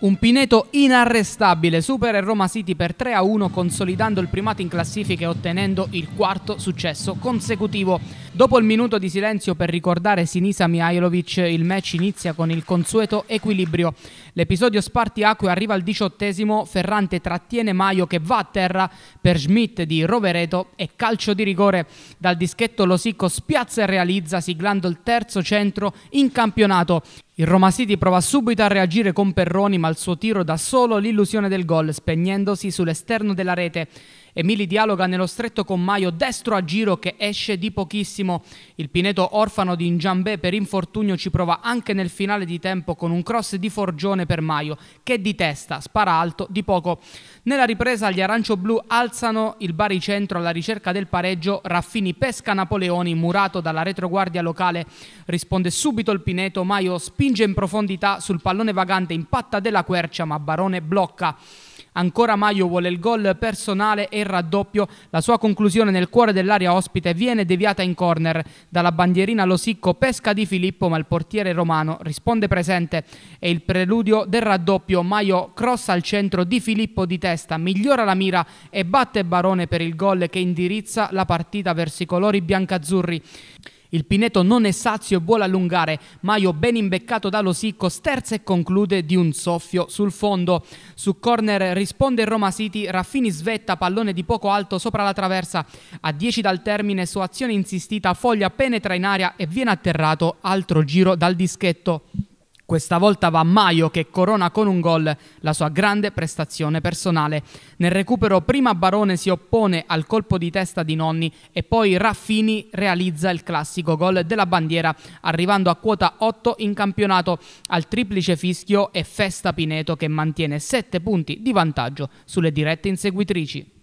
Un Pineto inarrestabile supera il Roma City per 3-1 consolidando il primato in classifica e ottenendo il quarto successo consecutivo. Dopo il minuto di silenzio per ricordare Sinisa Mihailovic, il match inizia con il consueto equilibrio. L'episodio spartiacque arriva al diciottesimo, Ferrante trattiene Maio che va a terra per Schmidt di Rovereto e calcio di rigore dal dischetto Losicco spiazza e realizza siglando il terzo centro in campionato. Il Roma City prova subito a reagire con Perroni ma il suo tiro dà solo l'illusione del gol spegnendosi sull'esterno della rete. Emili dialoga nello stretto con Maio, destro a giro che esce di pochissimo. Il Pineto orfano di Ingiambè per infortunio ci prova anche nel finale di tempo con un cross di Forgione per Maio, che di testa spara alto di poco. Nella ripresa gli arancio-blu alzano il baricentro alla ricerca del pareggio, Raffini pesca Napoleoni murato dalla retroguardia locale, risponde subito il Pineto, Maio spinge in profondità sul pallone vagante, impatta della quercia ma Barone blocca. Ancora Maio vuole il gol personale e il raddoppio. La sua conclusione nel cuore dell'area ospite viene deviata in corner. Dalla bandierina Losicco pesca di Filippo, ma il portiere romano risponde presente. E il preludio del raddoppio. Maio cross al centro di Filippo di testa, migliora la mira e batte Barone per il gol che indirizza la partita verso i colori biancazzurri. Il Pineto non è sazio e vuole allungare. Maio ben imbeccato dallo Sicco sterza e conclude di un soffio sul fondo. Su corner risponde il Roma City, Raffini svetta pallone di poco alto sopra la traversa. A 10 dal termine su azione insistita Foglia penetra in aria e viene atterrato altro giro dal dischetto. Questa volta va Maio che corona con un gol la sua grande prestazione personale. Nel recupero prima Barone si oppone al colpo di testa di Nonni e poi Raffini realizza il classico gol della bandiera arrivando a quota 8 in campionato al triplice fischio e festa Pineto che mantiene 7 punti di vantaggio sulle dirette inseguitrici.